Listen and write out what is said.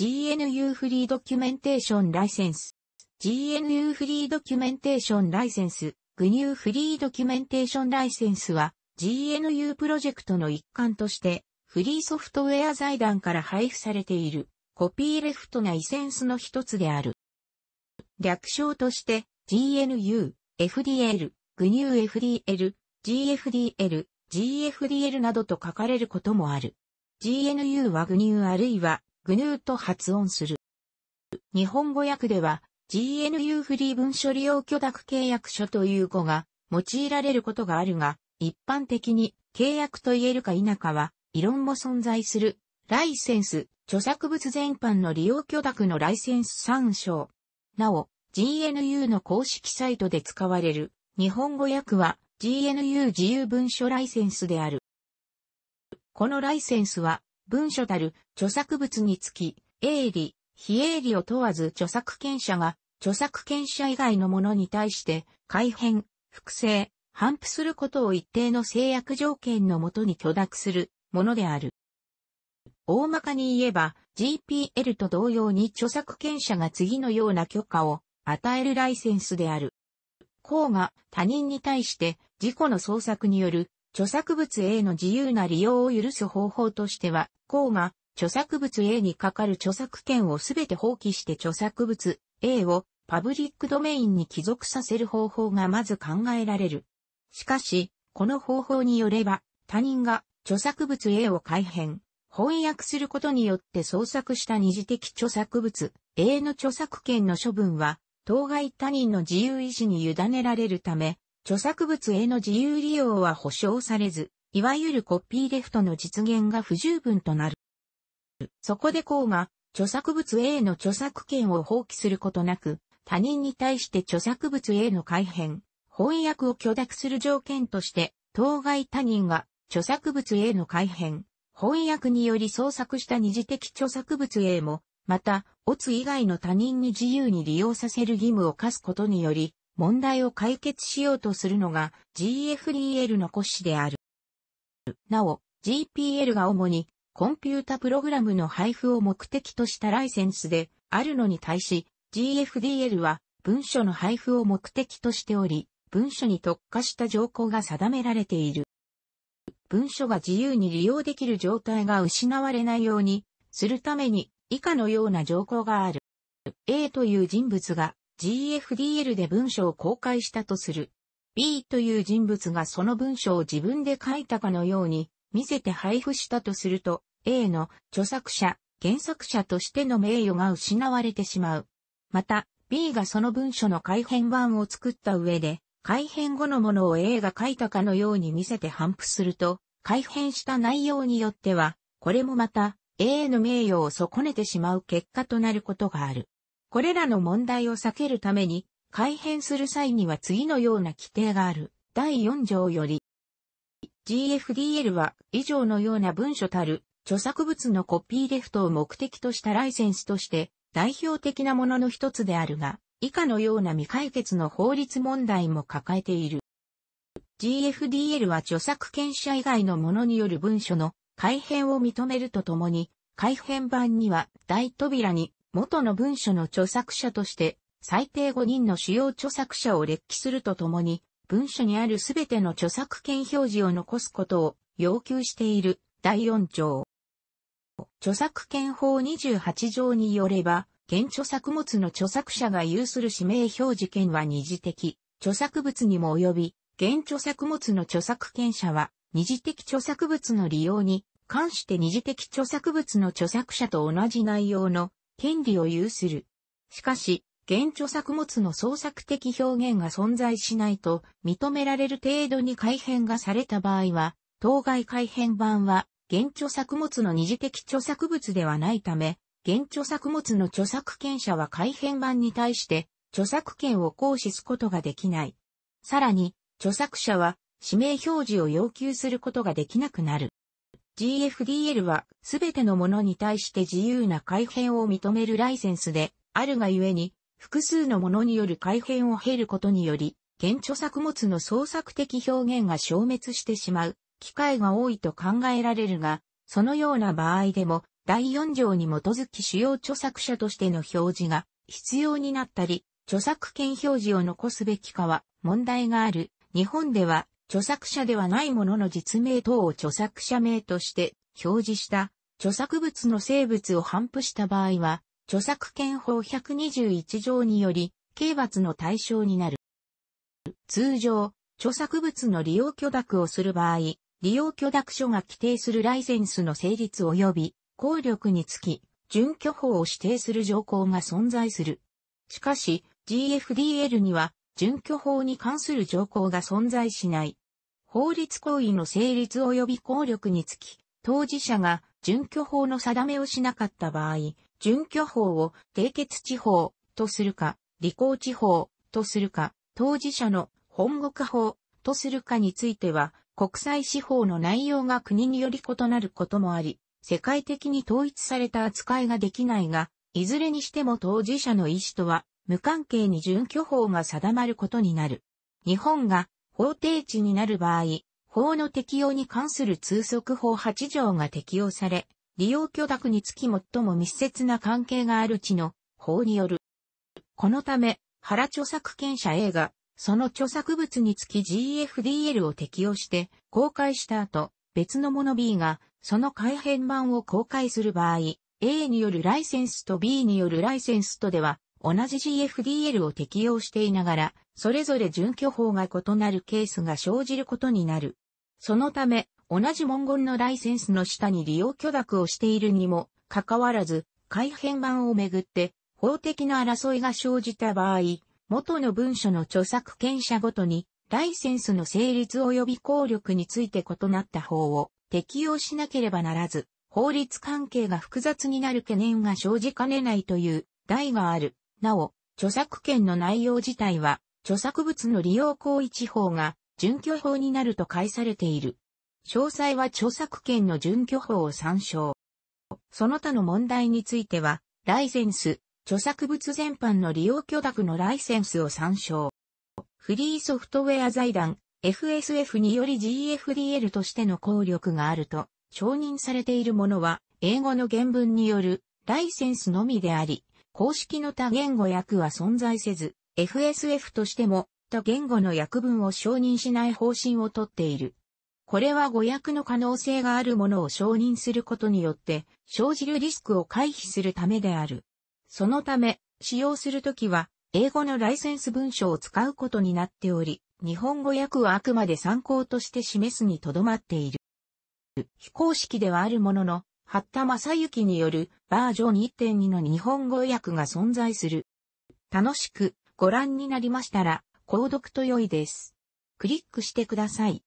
GNU フリードキュメンテーションライセンス。GNU フリードキュメンテーションライセンス。GNU フリードキュメンテーションライセンスは GNU プロジェクトの一環としてフリーソフトウェア財団から配布されているコピーレフトなイセンスの一つである。略称として GNU、FDL、GNUFDL、GFDL、GFDL などと書かれることもある。GNU は GNU あるいはグヌーと発音する。日本語訳では GNU フリー文書利用許諾契約書という語が用いられることがあるが、一般的に契約と言えるか否かは、異論も存在する、ライセンス、著作物全般の利用許諾のライセンス参照。なお、GNU の公式サイトで使われる日本語訳は GNU 自由文書ライセンスである。このライセンスは文書たる著作物につき、営利、非営利を問わず著作権者が、著作権者以外のものに対して、改変、複製、反布することを一定の制約条件のもとに許諾するものである。大まかに言えば GPL と同様に著作権者が次のような許可を与えるライセンスである。項が他人に対して自己の創作による著作物 A の自由な利用を許す方法としては、項が、著作物 A にかかる著作権をすべて放棄して著作物 A をパブリックドメインに帰属させる方法がまず考えられる。しかし、この方法によれば、他人が著作物 A を改変、翻訳することによって創作した二次的著作物 A の著作権の処分は、当該他人の自由意志に委ねられるため、著作物への自由利用は保障されず、いわゆるコピーレフトの実現が不十分となる。そこで項が、著作物 A の著作権を放棄することなく、他人に対して著作物 A の改変、翻訳を許諾する条件として、当該他人が著作物 A の改変、翻訳により創作した二次的著作物 A も、また、オツ以外の他人に自由に利用させる義務を課すことにより、問題を解決しようとするのが GFDL の骨子である。なお、GPL が主にコンピュータプログラムの配布を目的としたライセンスであるのに対し、GFDL は文書の配布を目的としており、文書に特化した条項が定められている。文書が自由に利用できる状態が失われないようにするために以下のような条項がある。A という人物が GFDL で文章を公開したとする。B という人物がその文章を自分で書いたかのように見せて配布したとすると A の著作者、原作者としての名誉が失われてしまう。また B がその文書の改変版を作った上で改変後のものを A が書いたかのように見せて反布すると改変した内容によってはこれもまた A の名誉を損ねてしまう結果となることがある。これらの問題を避けるために、改変する際には次のような規定がある。第4条より、GFDL は以上のような文書たる著作物のコピーレフトを目的としたライセンスとして代表的なものの一つであるが、以下のような未解決の法律問題も抱えている。GFDL は著作権者以外のものによる文書の改変を認めるとともに、改変版には大扉に元の文書の著作者として、最低5人の主要著作者を列記するとともに、文書にあるすべての著作権表示を残すことを要求している第4条。著作権法28条によれば、現著作物の著作者が有する指名表示権は二次的、著作物にも及び、現著作物の著作権者は、二次的著作物の利用に関して二次的著作物の著作者と同じ内容の権利を有する。しかし、現著作物の創作的表現が存在しないと認められる程度に改変がされた場合は、当該改変版は、現著作物の二次的著作物ではないため、現著作物の著作権者は改変版に対して、著作権を行使すことができない。さらに、著作者は、指名表示を要求することができなくなる。GFDL はすべてのものに対して自由な改変を認めるライセンスであるがゆえに複数のものによる改変を経ることにより現著作物の創作的表現が消滅してしまう機会が多いと考えられるがそのような場合でも第4条に基づき主要著作者としての表示が必要になったり著作権表示を残すべきかは問題がある。日本では著作者ではないものの実名等を著作者名として表示した著作物の生物を反布した場合は、著作権法121条により、刑罰の対象になる。通常、著作物の利用許諾をする場合、利用許諾書が規定するライセンスの成立及び、効力につき、準拠法を指定する条項が存在する。しかし、GFDL には、準拠法に関する条項が存在しない。法律行為の成立及び効力につき、当事者が準拠法の定めをしなかった場合、準拠法を締結地方とするか、履行地方とするか、当事者の本国法とするかについては、国際司法の内容が国により異なることもあり、世界的に統一された扱いができないが、いずれにしても当事者の意思とは無関係に準拠法が定まることになる。日本が法定地になる場合、法の適用に関する通則法8条が適用され、利用許諾につき最も密接な関係がある地の法による。このため、原著作権者 A が、その著作物につき GFDL を適用して公開した後、別のもの B が、その改変版を公開する場合、A によるライセンスと B によるライセンスとでは、同じ GFDL を適用していながら、それぞれ準拠法が異なるケースが生じることになる。そのため、同じ文言のライセンスの下に利用許諾をしているにも、かかわらず、改変版をめぐって、法的な争いが生じた場合、元の文書の著作権者ごとに、ライセンスの成立及び効力について異なった法を適用しなければならず、法律関係が複雑になる懸念が生じかねないという、題がある。なお、著作権の内容自体は、著作物の利用行為地方が、準拠法になると解されている。詳細は著作権の準拠法を参照。その他の問題については、ライセンス、著作物全般の利用許諾のライセンスを参照。フリーソフトウェア財団 FSF により GFDL としての効力があると承認されているものは英語の原文によるライセンスのみであり、公式の多言語訳は存在せず、FSF としても多言語の訳文を承認しない方針をとっている。これは語訳の可能性があるものを承認することによって生じるリスクを回避するためである。そのため、使用するときは英語のライセンス文書を使うことになっており、日本語訳はあくまで参考として示すにとどまっている。非公式ではあるものの、八田正幸によるバージョン1.2の日本語訳が存在する。楽しくご覧になりましたら、購読と良いです。クリックしてください。